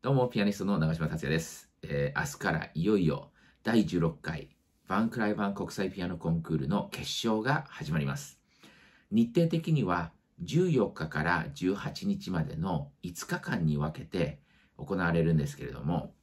どうも、ピアニストの長嶋達也です。えー、明日からいよいよ第16回バンクライバン国際ピアノコンクールの決勝が始まります。日程的には14日から18日までの5日間に分けて行われるんですけれども、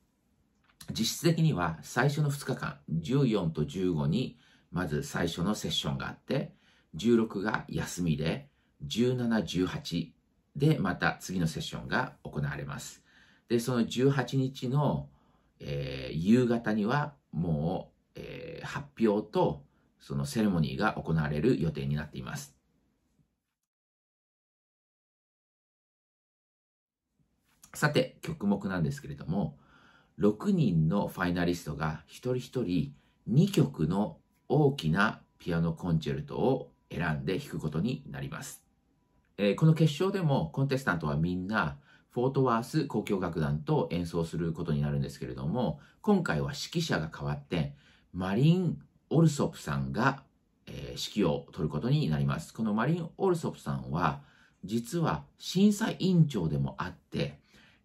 実質的には最初の2日間、14と15にまず最初のセッションがあって、16が休みで、17、18でまた次のセッションが行われます。で、その18日の、えー、夕方にはもう、えー、発表とそのセレモニーが行われる予定になっています。さて、曲目なんですけれども、6人のファイナリストが一人一人2曲の大きなピアノコンチェルトを選んで弾くことになります。えー、この決勝でもコンテスタントはみんなフォートワース交響楽団と演奏することになるんですけれども、今回は指揮者が変わって、マリン・オルソプさんが、えー、指揮を取ることになります。このマリン・オルソプさんは、実は審査委員長でもあって、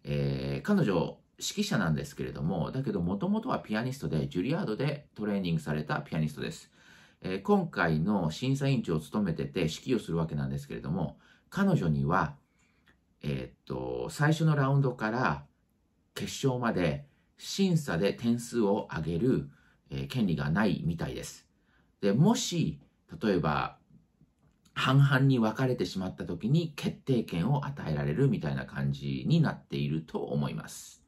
えー、彼女、指揮者なんですけれども、だけどもともとはピアニストで、ジュリアードでトレーニングされたピアニストです。えー、今回の審査委員長を務めてて指揮をするわけなんですけれども、彼女にはえっと、最初のラウンドから決勝まで審査で点数を上げる、え権利がないみたいです。で、もし、例えば、半々に分かれてしまった時に決定権を与えられるみたいな感じになっていると思います。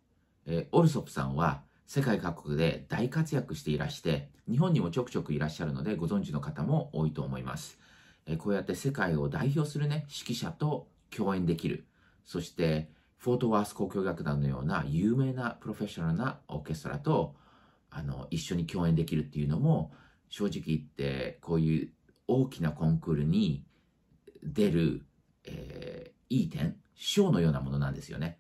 えー、オルソプさんは世界各国で大活躍していらして、日本にもちょくちょくいらっしゃるのでご存知の方も多いと思います。えー、こうやって世界を代表するね、指揮者と共演できる。そして、フォートワース交響楽団のような有名なプロフェッショナルなオーケストラと、あの、一緒に共演できるっていうのも、正直言って、こういう大きなコンクールに出る、えー、いい点、賞のようなものなんですよね。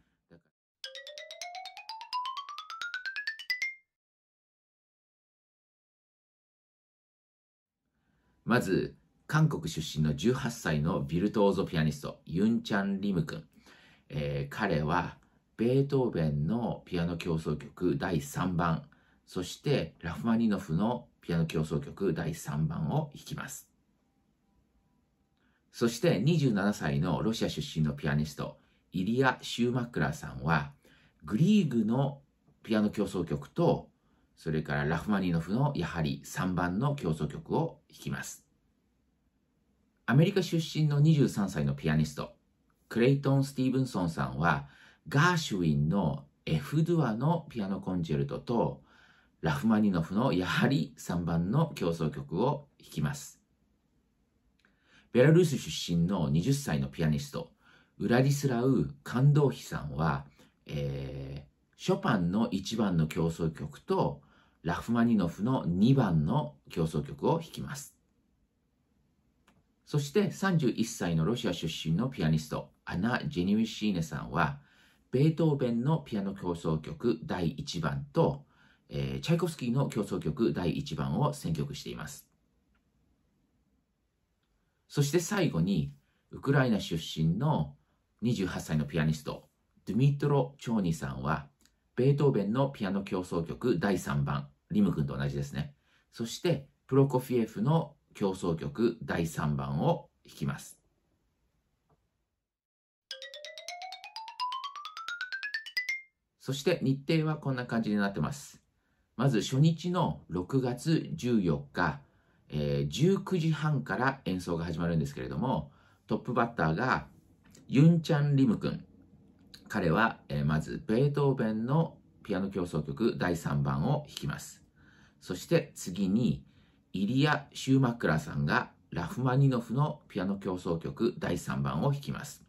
まず、韓国出身の18歳のビルトオーゾピアニスト、ユン・チャン・リム君。えー、彼はベートーベンのピアノ協奏曲第3番、そしてラフマニノフのピアノ協奏曲第3番を弾きます。そして27歳のロシア出身のピアニスト、イリア・シューマクラさんは、グリーグのピアノ協奏曲と、それからラフマニノフのやはり3番の協奏曲を弾きます。アメリカ出身の23歳のピアニスト、クレイトン・スティーブンソンさんは、ガーシュウィンの F ドゥアのピアノコンチェルトと、ラフマニノフのやはり3番の競争曲を弾きます。ベラルーシ出身の20歳のピアニスト、ウラディスラウ・カンドーヒさんは、えー、ショパンの1番の競争曲と、ラフマニノフの2番の競争曲を弾きます。そして31歳のロシア出身のピアニスト、アナ・ジェニウィシーネさんは、ベートーベンのピアノ協奏曲第1番と、えー、チャイコフスキーの協奏曲第1番を選曲しています。そして最後に、ウクライナ出身の28歳のピアニスト、ドゥミトロ・チョーニさんは、ベートーベンのピアノ協奏曲第3番、リム君と同じですね。そして、プロコフィエフの協奏曲第3番を弾きます。そして日程はこんな感じになってます。まず初日の6月14日、えー、19時半から演奏が始まるんですけれども、トップバッターがユンチャン・リム君。彼は、えー、まずベートーベンのピアノ協奏曲第3番を弾きます。そして次にイリア・シューマックラさんがラフマニノフのピアノ協奏曲第3番を弾きます。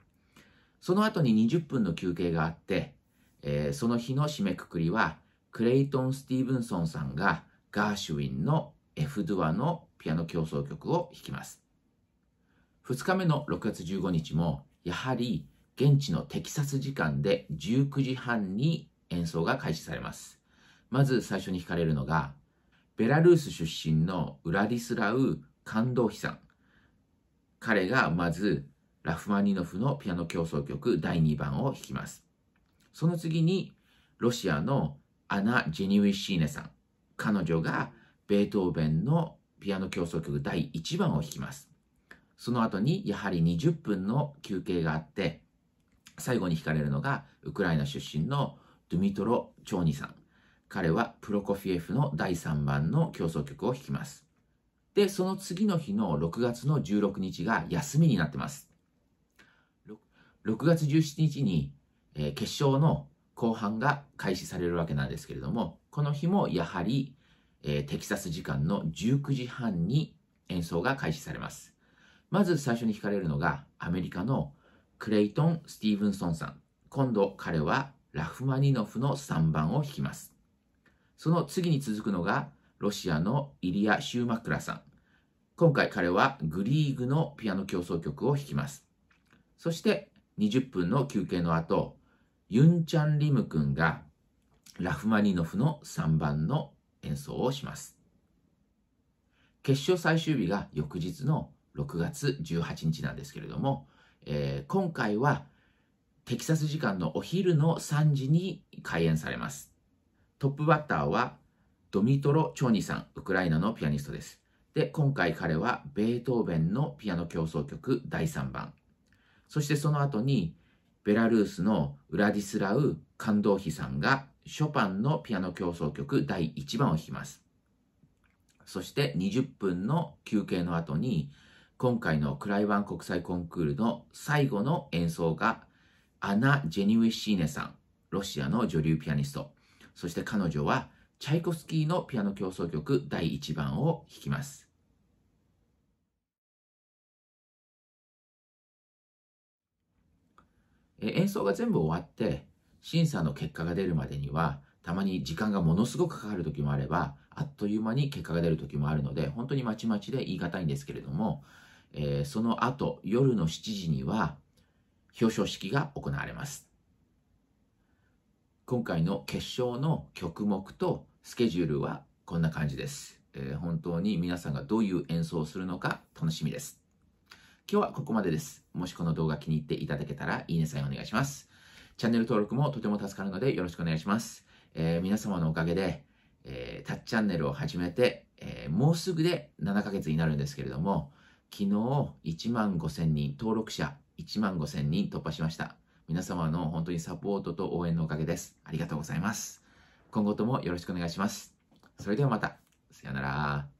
その後に20分の休憩があって、えー、その日の締めくくりは、クレイトン・スティーブンソンさんがガーシュウィンの F ドゥアのピアノ競争曲を弾きます。2日目の6月15日も、やはり現地のテキサス時間で19時半に演奏が開始されます。まず最初に弾かれるのが、ベラルース出身のウラディスラウ・カンドーヒさん。彼がまずラフマニノフのピアノ協奏曲第2番を弾きます。その次に、ロシアのアナ・ジェニウィシーネさん。彼女がベートーベンのピアノ競奏曲第1番を弾きます。その後にやはり20分の休憩があって、最後に弾かれるのがウクライナ出身のドゥミトロ・チョーニさん。彼はプロコフィエフの第3番の競奏曲を弾きます。で、その次の日の6月の16日が休みになってます。6月17日にえー、決勝の後半が開始されるわけなんですけれども、この日もやはり、えー、テキサス時間の19時半に演奏が開始されます。まず最初に弾かれるのがアメリカのクレイトン・スティーブンソンさん。今度彼はラフマニノフの3番を弾きます。その次に続くのがロシアのイリア・シューマクラさん。今回彼はグリーグのピアノ協奏曲を弾きます。そして20分の休憩の後、ユンチャン・リム君がラフマニノフの3番の演奏をします。決勝最終日が翌日の6月18日なんですけれども、えー、今回はテキサス時間のお昼の3時に開演されます。トップバッターはドミトロ・チョーニさん、ウクライナのピアニストです。で、今回彼はベートーベンのピアノ協奏曲第3番。そしてその後にベラルースのウラディスラウ・カンドーヒさんがショパンのピアノ協奏曲第1番を弾きます。そして20分の休憩の後に、今回のクライワン国際コンクールの最後の演奏が、アナ・ジェニウィシーネさん、ロシアの女流ピアニスト。そして彼女は、チャイコスキーのピアノ協奏曲第1番を弾きます。演奏が全部終わって審査の結果が出るまでにはたまに時間がものすごくかかる時もあればあっという間に結果が出る時もあるので本当にまちまちで言い難いんですけれども、えー、その後夜の7時には表彰式が行われます今回の決勝の曲目とスケジュールはこんな感じです、えー、本当に皆さんがどういう演奏をするのか楽しみです今日はここまでです。もしこの動画気に入っていただけたら、いいねさえお願いします。チャンネル登録もとても助かるのでよろしくお願いします。えー、皆様のおかげで、えー、タッチャンネルを始めて、えー、もうすぐで7ヶ月になるんですけれども、昨日1万5000人、登録者1万5000人突破しました。皆様の本当にサポートと応援のおかげです。ありがとうございます。今後ともよろしくお願いします。それではまた。さよなら。